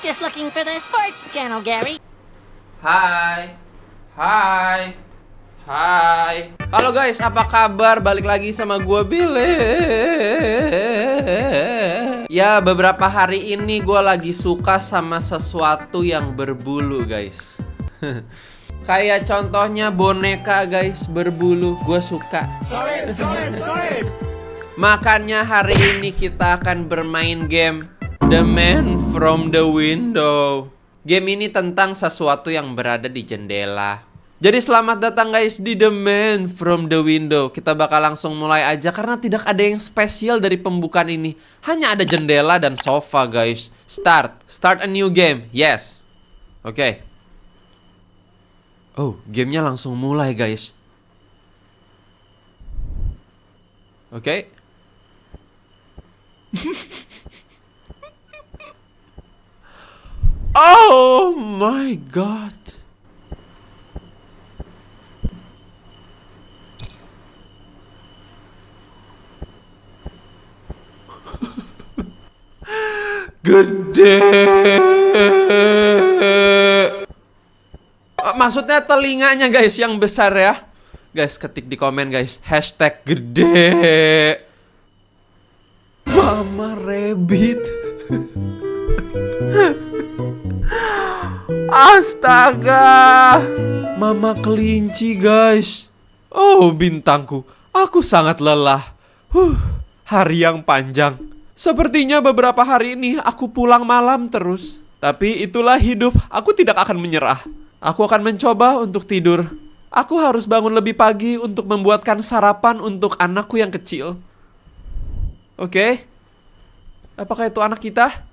Just looking for the sports channel, Gary. Hai. Hai. Hai. Halo guys, apa kabar? Balik lagi sama gue, Billy. Ya, beberapa hari ini gue lagi suka sama sesuatu yang berbulu, guys. Kayak contohnya boneka, guys, berbulu. Gue suka. Sorry, sorry, sorry. Makanya hari ini kita akan bermain game The Man from the Window. Game ini tentang sesuatu yang berada di jendela. Jadi selamat datang guys di The Man from the Window. Kita bakal langsung mulai aja karena tidak ada yang spesial dari pembukaan ini. Hanya ada jendela dan sofa guys. Start. Start a new game. Yes. Oke. Okay. Oh, gamenya langsung mulai guys. Oke. Okay. Oh my god. Gede. Oh, maksudnya telinganya guys yang besar ya. Guys ketik di komen guys hashtag gede. Mama rabbit. Astaga, mama kelinci, guys. Oh, bintangku, aku sangat lelah. Huh, hari yang panjang. Sepertinya beberapa hari ini aku pulang malam terus. Tapi itulah hidup, aku tidak akan menyerah. Aku akan mencoba untuk tidur. Aku harus bangun lebih pagi untuk membuatkan sarapan untuk anakku yang kecil. Oke. Okay. Apakah itu anak kita?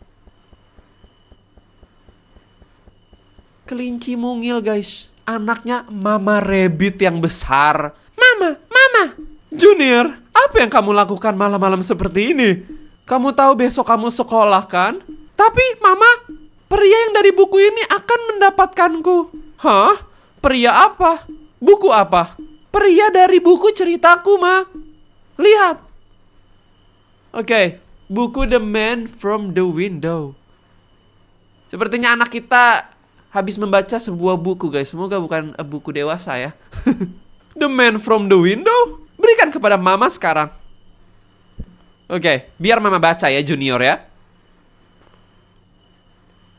kelinci mungil guys. Anaknya Mama Rabbit yang besar. Mama, Mama. Junior, apa yang kamu lakukan malam-malam seperti ini? Kamu tahu besok kamu sekolah kan? Tapi Mama, pria yang dari buku ini akan mendapatkanku. Hah? Pria apa? Buku apa? Pria dari buku ceritaku, Ma. Lihat. Oke, okay. buku The Man from the Window. Sepertinya anak kita habis membaca sebuah buku guys. Semoga bukan buku dewasa ya. the man from the window. Berikan kepada mama sekarang. Oke, okay, biar mama baca ya junior ya.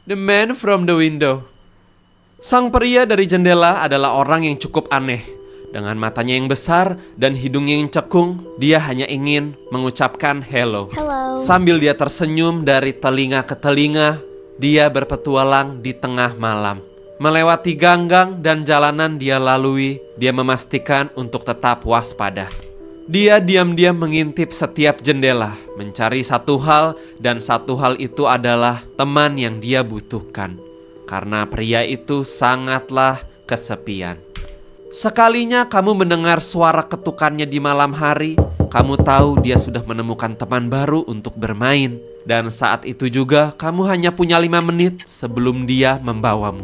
The man from the window. Sang pria dari jendela adalah orang yang cukup aneh. Dengan matanya yang besar dan hidungnya yang cekung, dia hanya ingin mengucapkan hello. hello. Sambil dia tersenyum dari telinga ke telinga dia berpetualang di tengah malam. Melewati ganggang dan jalanan dia lalui, dia memastikan untuk tetap waspada. Dia diam-diam mengintip setiap jendela, mencari satu hal, dan satu hal itu adalah teman yang dia butuhkan. Karena pria itu sangatlah kesepian. Sekalinya kamu mendengar suara ketukannya di malam hari, kamu tahu dia sudah menemukan teman baru untuk bermain. Dan saat itu juga kamu hanya punya lima menit sebelum dia membawamu.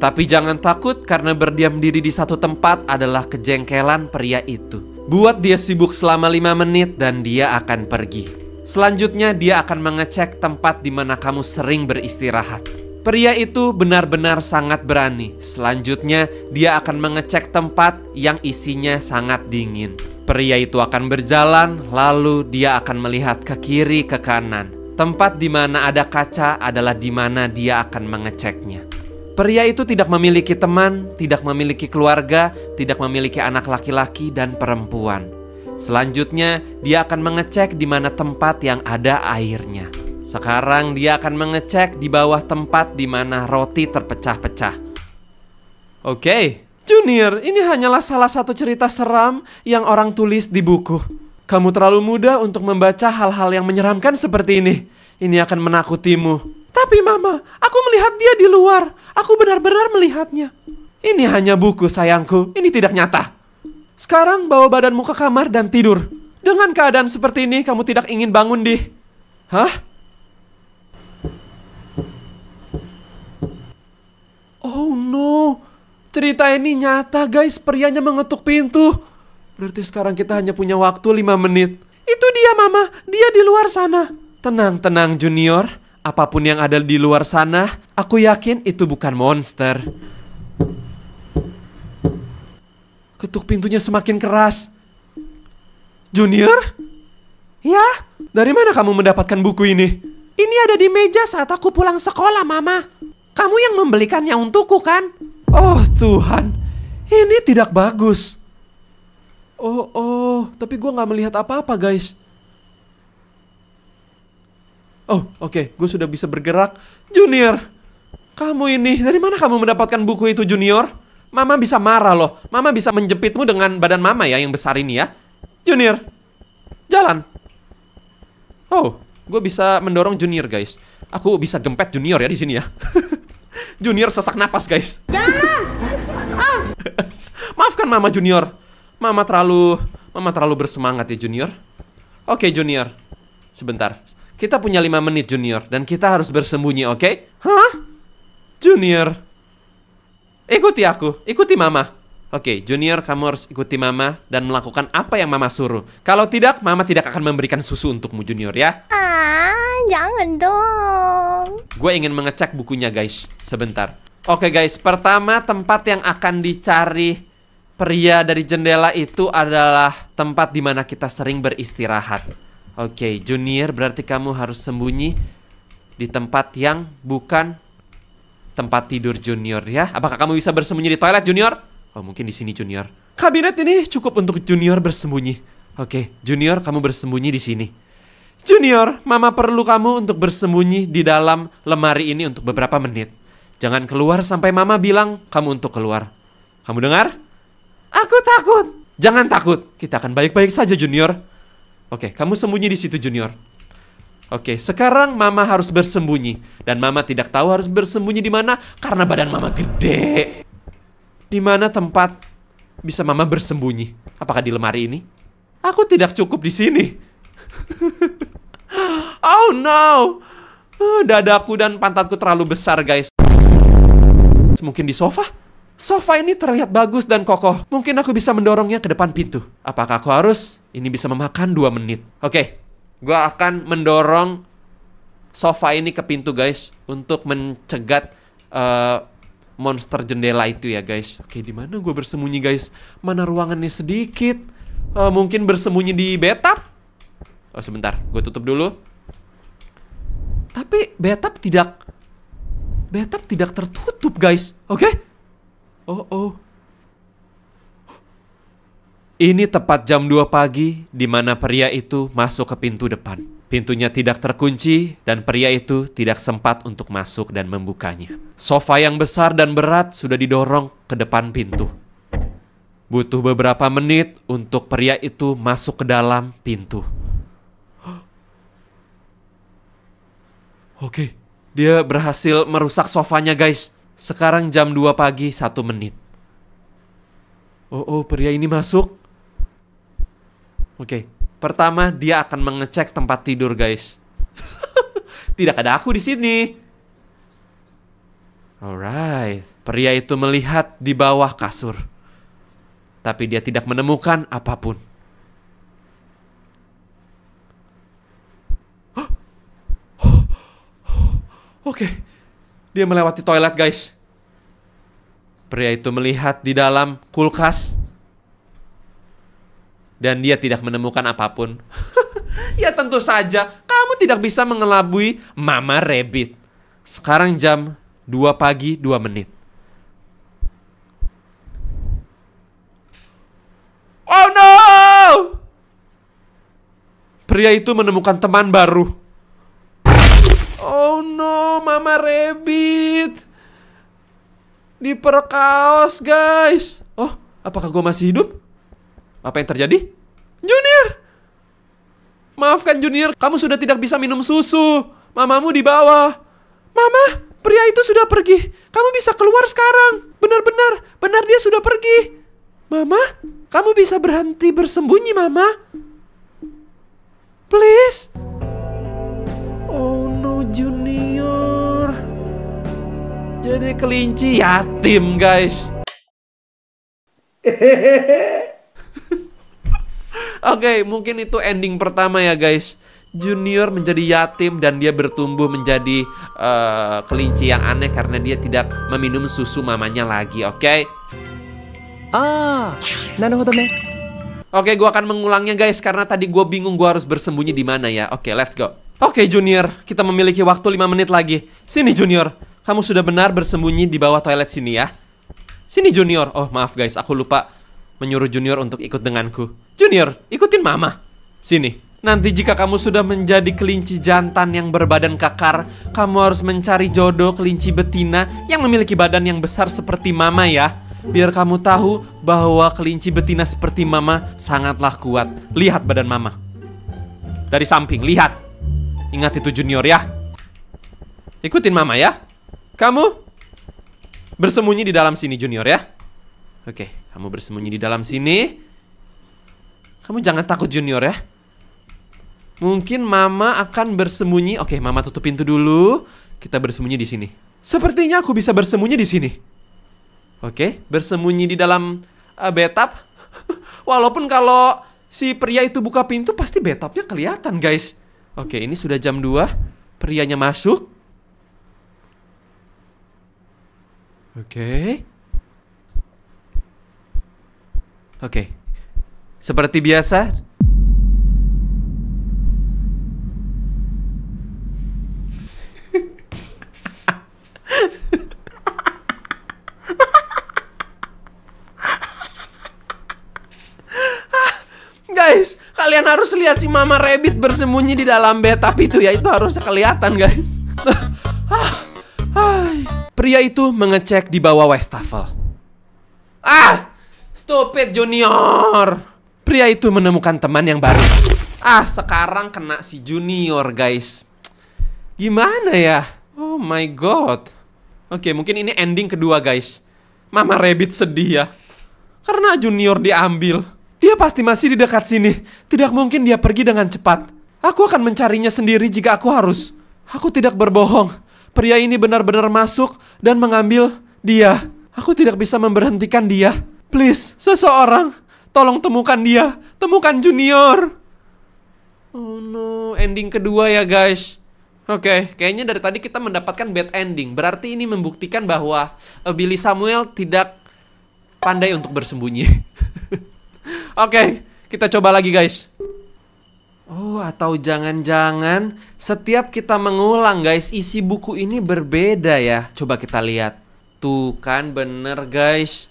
Tapi jangan takut karena berdiam diri di satu tempat adalah kejengkelan pria itu. Buat dia sibuk selama lima menit dan dia akan pergi. Selanjutnya dia akan mengecek tempat di mana kamu sering beristirahat. Pria itu benar-benar sangat berani. Selanjutnya dia akan mengecek tempat yang isinya sangat dingin. Pria itu akan berjalan, lalu dia akan melihat ke kiri, ke kanan. Tempat di mana ada kaca adalah di mana dia akan mengeceknya. Pria itu tidak memiliki teman, tidak memiliki keluarga, tidak memiliki anak laki-laki dan perempuan. Selanjutnya, dia akan mengecek di mana tempat yang ada airnya. Sekarang dia akan mengecek di bawah tempat di mana roti terpecah-pecah. Oke, okay. Junior, ini hanyalah salah satu cerita seram yang orang tulis di buku. Kamu terlalu muda untuk membaca hal-hal yang menyeramkan seperti ini. Ini akan menakutimu. Tapi mama, aku melihat dia di luar. Aku benar-benar melihatnya. Ini hanya buku, sayangku. Ini tidak nyata. Sekarang bawa badanmu ke kamar dan tidur. Dengan keadaan seperti ini, kamu tidak ingin bangun, di. Hah? Oh no, cerita ini nyata guys, prianya mengetuk pintu. Berarti sekarang kita hanya punya waktu 5 menit. Itu dia mama, dia di luar sana. Tenang, tenang Junior. Apapun yang ada di luar sana, aku yakin itu bukan monster. Ketuk pintunya semakin keras. Junior? Ya? Dari mana kamu mendapatkan buku ini? Ini ada di meja saat aku pulang sekolah, Mama. Kamu yang membelikannya untukku, kan? Oh, Tuhan. Ini tidak bagus. Oh, oh, tapi gue gak melihat apa-apa, guys. Oh, oke, okay. gue sudah bisa bergerak. Junior, kamu ini, dari mana kamu mendapatkan buku itu, Junior? Mama bisa marah loh. Mama bisa menjepitmu dengan badan mama ya, yang besar ini ya. Junior, jalan. Oh, gue bisa mendorong Junior, guys. Aku bisa gempet Junior ya di sini ya. junior sesak napas, guys. Jangan, Maafkan Mama Junior. Mama terlalu Mama terlalu bersemangat ya Junior. Oke okay, Junior. Sebentar. Kita punya 5 menit Junior dan kita harus bersembunyi, oke? Okay? Hah? Junior. Ikuti aku, ikuti Mama. Oke, okay, Junior kamu harus ikuti Mama dan melakukan apa yang Mama suruh. Kalau tidak, Mama tidak akan memberikan susu untukmu Junior ya. Ah, jangan dong. Gue ingin mengecek bukunya guys, sebentar. Oke okay, guys, pertama tempat yang akan dicari Pria dari jendela itu adalah tempat di mana kita sering beristirahat. Oke, okay, Junior berarti kamu harus sembunyi di tempat yang bukan tempat tidur Junior ya. Apakah kamu bisa bersembunyi di toilet Junior? Oh, mungkin di sini Junior. Kabinet ini cukup untuk Junior bersembunyi. Oke, okay, Junior kamu bersembunyi di sini. Junior, mama perlu kamu untuk bersembunyi di dalam lemari ini untuk beberapa menit. Jangan keluar sampai mama bilang kamu untuk keluar. Kamu dengar? Aku takut. Jangan takut. Kita akan baik-baik saja, Junior. Oke, kamu sembunyi di situ, Junior. Oke, sekarang Mama harus bersembunyi dan Mama tidak tahu harus bersembunyi di mana karena badan Mama gede. Di mana tempat bisa Mama bersembunyi? Apakah di lemari ini? Aku tidak cukup di sini. oh no. Dadaku dan pantatku terlalu besar, guys. Mungkin di sofa? Sofa ini terlihat bagus dan kokoh. Mungkin aku bisa mendorongnya ke depan pintu. Apakah aku harus? Ini bisa memakan 2 menit. Oke, okay. gue akan mendorong sofa ini ke pintu guys. Untuk mencegat uh, monster jendela itu ya guys. Oke, okay, di mana gue bersembunyi guys? Mana ruangannya sedikit? Uh, mungkin bersembunyi di bathtub? Oh sebentar, gue tutup dulu. Tapi bathtub tidak... Bathtub tidak tertutup guys, oke? Okay? Oh, oh. Ini tepat jam 2 pagi di mana pria itu masuk ke pintu depan. Pintunya tidak terkunci dan pria itu tidak sempat untuk masuk dan membukanya. Sofa yang besar dan berat sudah didorong ke depan pintu. Butuh beberapa menit untuk pria itu masuk ke dalam pintu. Oke, dia berhasil merusak sofanya guys. Sekarang jam 2 pagi satu menit. Oh, oh, pria ini masuk. Oke, pertama dia akan mengecek tempat tidur, guys. Tidak ada aku di sini. Alright, pria itu melihat di bawah kasur. Tapi dia tidak menemukan apapun. Oke. Okay. Dia melewati toilet, guys. Pria itu melihat di dalam kulkas dan dia tidak menemukan apapun. ya tentu saja, kamu tidak bisa mengelabui Mama Rabbit. Sekarang jam 2 pagi 2 menit. Oh no! Pria itu menemukan teman baru no, Mama Rabbit. Diperkaos, guys. Oh, apakah gue masih hidup? Apa yang terjadi? Junior! Maafkan Junior, kamu sudah tidak bisa minum susu. Mamamu di bawah. Mama, pria itu sudah pergi. Kamu bisa keluar sekarang. Benar-benar, benar dia sudah pergi. Mama, kamu bisa berhenti bersembunyi, Mama. Please. Jadi kelinci yatim, guys. Oke, okay, mungkin itu ending pertama ya, guys. Junior menjadi yatim dan dia bertumbuh menjadi uh, kelinci yang aneh karena dia tidak meminum susu mamanya lagi, oke? Okay? Ah, Oke, okay, gue akan mengulangnya guys karena tadi gua bingung gua harus bersembunyi di mana ya. Oke, okay, let's go. Oke okay, Junior, kita memiliki waktu 5 menit lagi. Sini Junior, kamu sudah benar bersembunyi di bawah toilet sini ya. Sini Junior. Oh, maaf guys, aku lupa menyuruh Junior untuk ikut denganku. Junior, ikutin Mama. Sini. Nanti jika kamu sudah menjadi kelinci jantan yang berbadan kakar, kamu harus mencari jodoh kelinci betina yang memiliki badan yang besar seperti Mama ya. Biar kamu tahu bahwa kelinci betina seperti Mama sangatlah kuat. Lihat badan Mama. Dari samping, lihat. Ingat itu Junior ya. Ikutin Mama ya. Kamu bersembunyi di dalam sini Junior ya. Oke, kamu bersembunyi di dalam sini. Kamu jangan takut Junior ya. Mungkin Mama akan bersembunyi. Oke, Mama tutup pintu dulu. Kita bersembunyi di sini. Sepertinya aku bisa bersembunyi di sini. Oke, bersembunyi di dalam uh, eh, betap. Walaupun kalau si pria itu buka pintu pasti betapnya kelihatan, guys. Oke, ini sudah jam 2. Prianya masuk. Oke. Okay. Oke. Okay. Seperti biasa. Guys, kalian harus lihat si Mama Rabbit bersembunyi di dalam bed tapi itu ya itu harus kelihatan, guys. Pria itu mengecek di bawah wastafel. Ah! Stupid Junior! Pria itu menemukan teman yang baru. Ah, sekarang kena si Junior, guys. Gimana ya? Oh my god. Oke, mungkin ini ending kedua, guys. Mama Rabbit sedih ya. Karena Junior diambil. Dia pasti masih di dekat sini. Tidak mungkin dia pergi dengan cepat. Aku akan mencarinya sendiri jika aku harus. Aku tidak berbohong. Pria ini benar-benar masuk dan mengambil dia. Aku tidak bisa memberhentikan dia. Please, seseorang, tolong temukan dia. Temukan Junior. Oh no, ending kedua ya guys. Oke, okay, kayaknya dari tadi kita mendapatkan bad ending. Berarti ini membuktikan bahwa eh, Billy Samuel tidak pandai untuk bersembunyi. Oke, okay, kita coba lagi guys. Oh, atau jangan-jangan setiap kita mengulang, guys, isi buku ini berbeda ya. Coba kita lihat. Tuh kan bener, guys.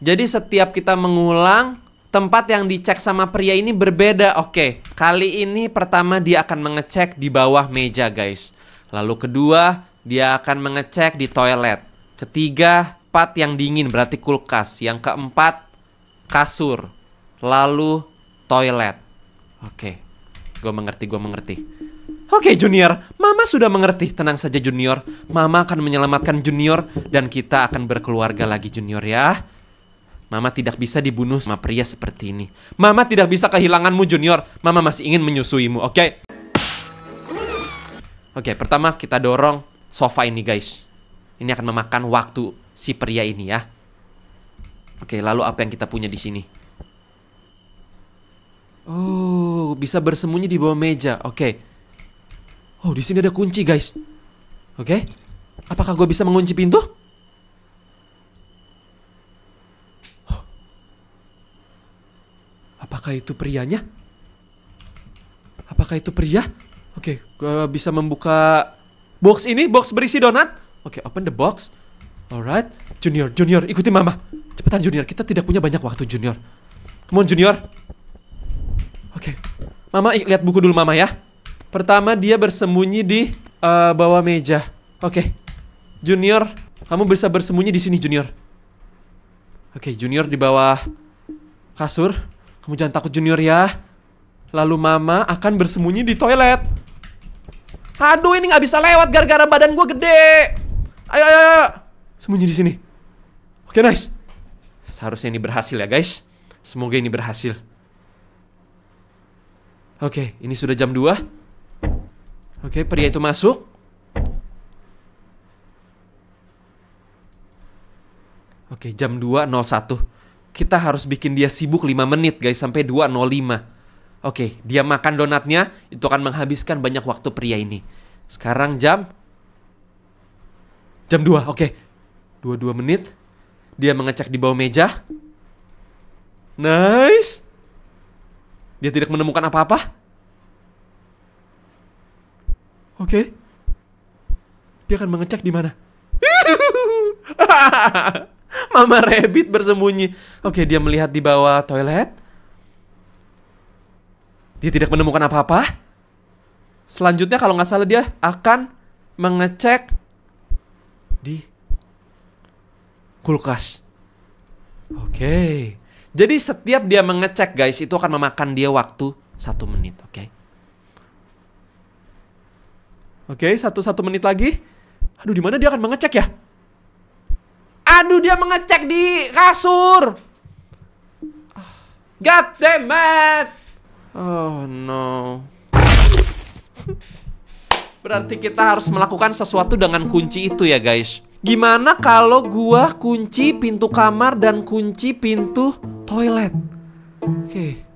Jadi setiap kita mengulang, tempat yang dicek sama pria ini berbeda. Oke, kali ini pertama dia akan mengecek di bawah meja, guys. Lalu kedua, dia akan mengecek di toilet. Ketiga, part yang dingin berarti kulkas. Yang keempat, kasur. Lalu toilet. Oke, gue mengerti, gue mengerti. Oke Junior, Mama sudah mengerti. Tenang saja Junior, Mama akan menyelamatkan Junior dan kita akan berkeluarga lagi Junior ya. Mama tidak bisa dibunuh sama pria seperti ini. Mama tidak bisa kehilanganmu Junior. Mama masih ingin menyusuimu, oke? Okay? Oke, okay, pertama kita dorong sofa ini guys. Ini akan memakan waktu si pria ini ya. Oke, okay, lalu apa yang kita punya di sini? Oh, bisa bersembunyi di bawah meja. Oke. Okay. Oh, di sini ada kunci, guys. Oke. Okay. Apakah gue bisa mengunci pintu? Apakah itu prianya? Apakah itu pria? Oke, okay, gue bisa membuka box ini, box berisi donat. Oke, okay, open the box. Alright, Junior, Junior, ikuti Mama. Cepetan Junior, kita tidak punya banyak waktu Junior. Come on Junior. Oke. Okay. Mama lihat buku dulu Mama ya. Pertama dia bersembunyi di uh, bawah meja. Oke. Okay. Junior, kamu bisa bersembunyi di sini Junior. Oke, okay, Junior di bawah kasur. Kamu jangan takut Junior ya. Lalu Mama akan bersembunyi di toilet. Aduh, ini nggak bisa lewat gara-gara badan gue gede. Ayo, ayo, ayo. Sembunyi di sini. Oke, okay, nice. Seharusnya ini berhasil ya, guys. Semoga ini berhasil. Oke, okay, ini sudah jam 2. Oke, okay, pria itu masuk. Oke, okay, jam 2.01. Kita harus bikin dia sibuk 5 menit, guys, sampai 2.05. Oke, okay, dia makan donatnya, itu akan menghabiskan banyak waktu pria ini. Sekarang jam... Jam 2, oke. Okay. 22 menit. Dia mengecek di bawah meja. Nice. Dia tidak menemukan apa-apa. Oke. Okay. Dia akan mengecek di mana. Mama Rabbit bersembunyi. Oke, okay, dia melihat di bawah toilet. Dia tidak menemukan apa-apa. Selanjutnya kalau nggak salah dia akan mengecek di kulkas. Oke. Okay. Jadi setiap dia mengecek guys itu akan memakan dia waktu satu menit, oke? Okay? Oke, okay, satu satu menit lagi. Aduh, di mana dia akan mengecek ya? Aduh, dia mengecek di kasur. God damn it! Oh no. Berarti kita harus melakukan sesuatu dengan kunci itu ya guys. Gimana kalau gua kunci pintu kamar dan kunci pintu toilet. Oke.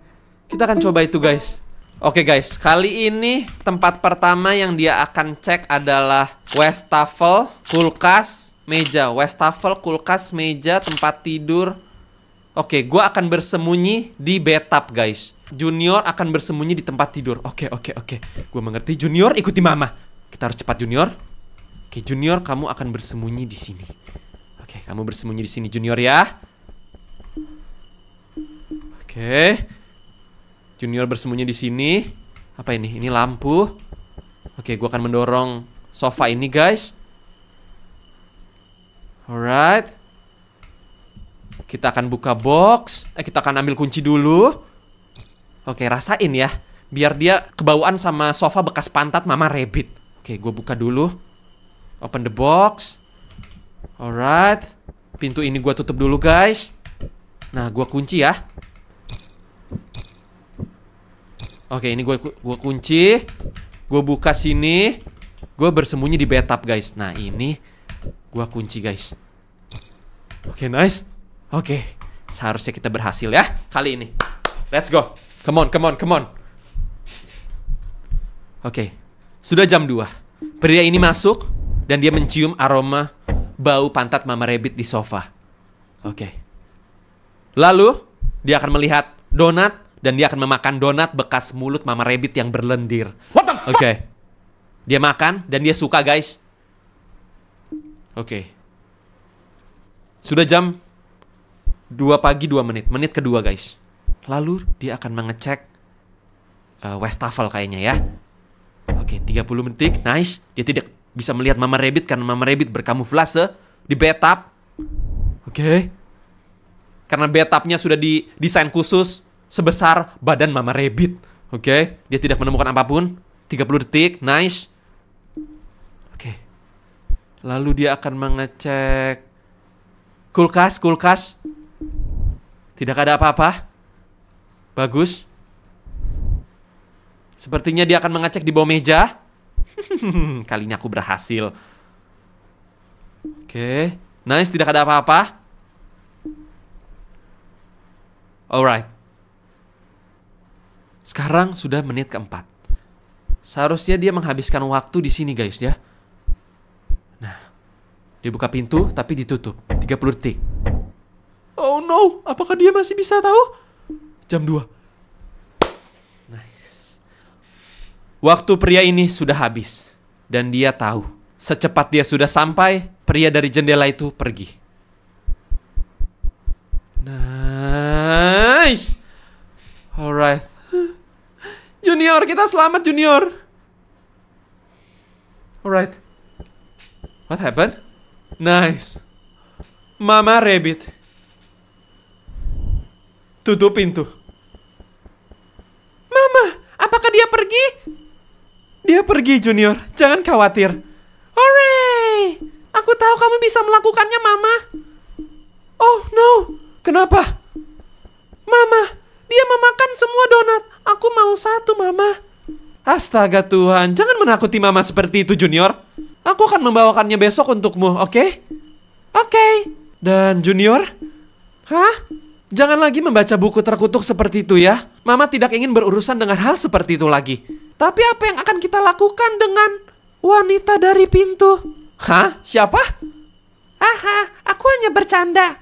Kita akan coba itu, guys. Oke, guys. Kali ini tempat pertama yang dia akan cek adalah wastafel, kulkas, meja. Wastafel, kulkas, meja, tempat tidur. Oke, okay, gua akan bersembunyi di bathtub, guys. Junior akan bersembunyi di tempat tidur. Oke, oke, oke. Okay. Gua mengerti. Junior ikuti Mama. Kita harus cepat, Junior. Oke, Junior, kamu akan bersembunyi di sini. Oke, kamu bersembunyi di sini, Junior ya. Oke. Junior bersembunyi di sini. Apa ini? Ini lampu. Oke, gua akan mendorong sofa ini, guys. Alright. Kita akan buka box. Eh, kita akan ambil kunci dulu. Oke, rasain ya. Biar dia kebauan sama sofa bekas pantat Mama Rabbit. Oke, gue buka dulu. Open the box. Alright. Pintu ini gue tutup dulu, guys. Nah, gue kunci ya. Oke, ini gue gue kunci. Gue buka sini. Gue bersembunyi di bathtub, guys. Nah, ini gue kunci, guys. Oke, nice. Oke, seharusnya kita berhasil ya kali ini. Let's go. Come on, come on, come on. Oke, sudah jam 2. Pria ini masuk dan dia mencium aroma bau pantat Mama Rabbit di sofa. Oke. Okay. Lalu, dia akan melihat donat dan dia akan memakan donat bekas mulut Mama Rabbit yang berlendir. What the fuck? Oke. Dia makan dan dia suka, guys. Oke. Sudah jam 2 pagi 2 menit. Menit kedua, guys. Lalu dia akan mengecek uh, eh, Westafel kayaknya ya. Oke, okay, 30 menit Nice. Dia tidak bisa melihat Mama Rabbit karena Mama Rabbit berkamuflase di bathtub. Oke. Okay karena betapnya sudah didesain khusus sebesar badan mama rabbit. Oke, okay? dia tidak menemukan apapun. 30 detik, nice. Oke. Okay. Lalu dia akan mengecek kulkas, kulkas. Tidak ada apa-apa. Bagus. Sepertinya dia akan mengecek di bawah meja. Kali ini aku berhasil. Oke, okay. nice, tidak ada apa-apa. Alright. Sekarang sudah menit keempat. Seharusnya dia menghabiskan waktu di sini guys ya. Nah, dia buka pintu tapi ditutup. 30 detik. Oh no, apakah dia masih bisa tahu? Jam 2. Nice. Waktu pria ini sudah habis. Dan dia tahu. Secepat dia sudah sampai, pria dari jendela itu pergi. Nah, Nice. Alright. Junior, kita selamat Junior. Alright. What happened? Nice. Mama Rabbit. Tutup pintu. Mama, apakah dia pergi? Dia pergi, Junior. Jangan khawatir. Hooray! Aku tahu kamu bisa melakukannya, Mama. Oh, no. Kenapa? Mama, dia memakan semua donat. Aku mau satu, Mama. Astaga Tuhan, jangan menakuti Mama seperti itu, Junior. Aku akan membawakannya besok untukmu, oke? Okay? Oke. Okay. Dan Junior? Hah? Jangan lagi membaca buku terkutuk seperti itu ya. Mama tidak ingin berurusan dengan hal seperti itu lagi. Tapi apa yang akan kita lakukan dengan wanita dari pintu? Hah? Siapa? Aha, aku hanya bercanda.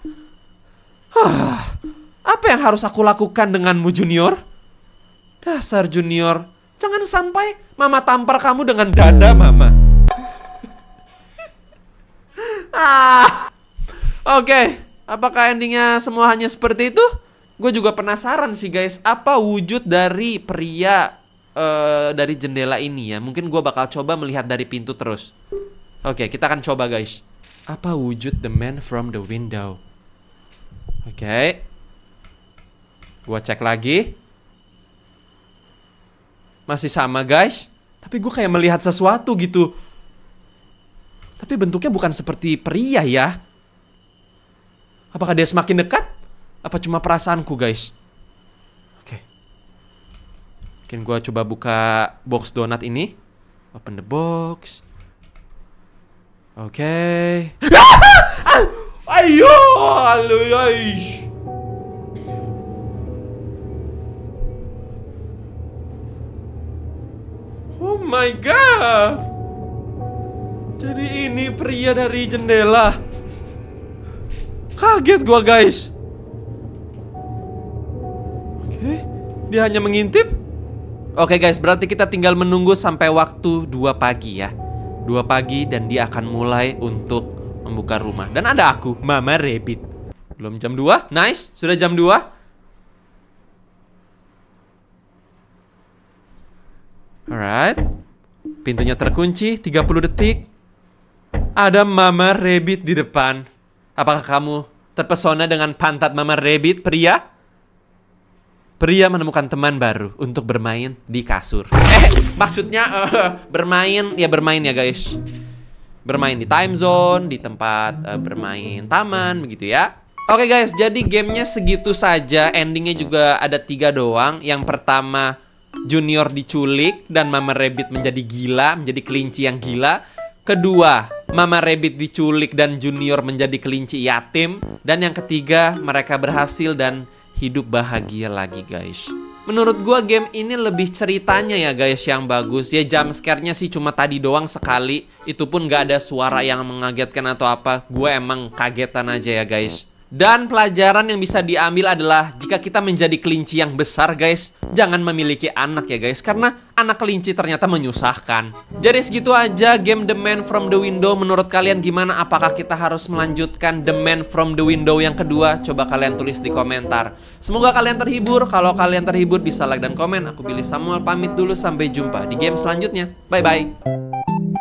Hah. Apa yang harus aku lakukan denganmu junior? Dasar junior, jangan sampai mama tampar kamu dengan dada mama. ah. Oke, okay. apakah endingnya semua hanya seperti itu? Gue juga penasaran sih guys, apa wujud dari pria uh, dari jendela ini ya? Mungkin gue bakal coba melihat dari pintu terus. Oke, okay, kita akan coba guys. Apa wujud the man from the window? Oke. Okay. Gua cek lagi. Masih sama guys. Tapi gue kayak melihat sesuatu gitu. Tapi bentuknya bukan seperti pria ya. Apakah dia semakin dekat? Apa cuma perasaanku guys? Oke. Okay. Mungkin gue coba buka box donat ini. Open the box. Oke. Okay. Ayo, ayo, ayo. my god. Jadi ini pria dari jendela. Kaget gua, guys. Oke, dia hanya mengintip. Oke, guys, berarti kita tinggal menunggu sampai waktu 2 pagi ya. 2 pagi dan dia akan mulai untuk membuka rumah. Dan ada aku, Mama Rabbit. Belum jam 2? Nice, sudah jam 2. Alright. Pintunya terkunci 30 detik Ada Mama Rabbit di depan Apakah kamu terpesona dengan pantat Mama Rabbit pria? Pria menemukan teman baru untuk bermain di kasur Eh maksudnya uh, bermain Ya bermain ya guys Bermain di time zone Di tempat uh, bermain taman begitu ya Oke okay guys, jadi gamenya segitu saja. Endingnya juga ada tiga doang. Yang pertama Junior diculik dan Mama Rabbit menjadi gila, menjadi kelinci yang gila. Kedua, Mama Rabbit diculik dan Junior menjadi kelinci yatim. Dan yang ketiga, mereka berhasil dan hidup bahagia lagi guys. Menurut gua game ini lebih ceritanya ya guys yang bagus Ya jumpscare nya sih cuma tadi doang sekali Itu pun gak ada suara yang mengagetkan atau apa Gue emang kagetan aja ya guys dan pelajaran yang bisa diambil adalah jika kita menjadi kelinci yang besar guys, jangan memiliki anak ya guys, karena anak kelinci ternyata menyusahkan. Jadi segitu aja game The Man From The Window menurut kalian gimana? Apakah kita harus melanjutkan The Man From The Window yang kedua? Coba kalian tulis di komentar. Semoga kalian terhibur, kalau kalian terhibur bisa like dan komen. Aku pilih Samuel pamit dulu, sampai jumpa di game selanjutnya. Bye-bye.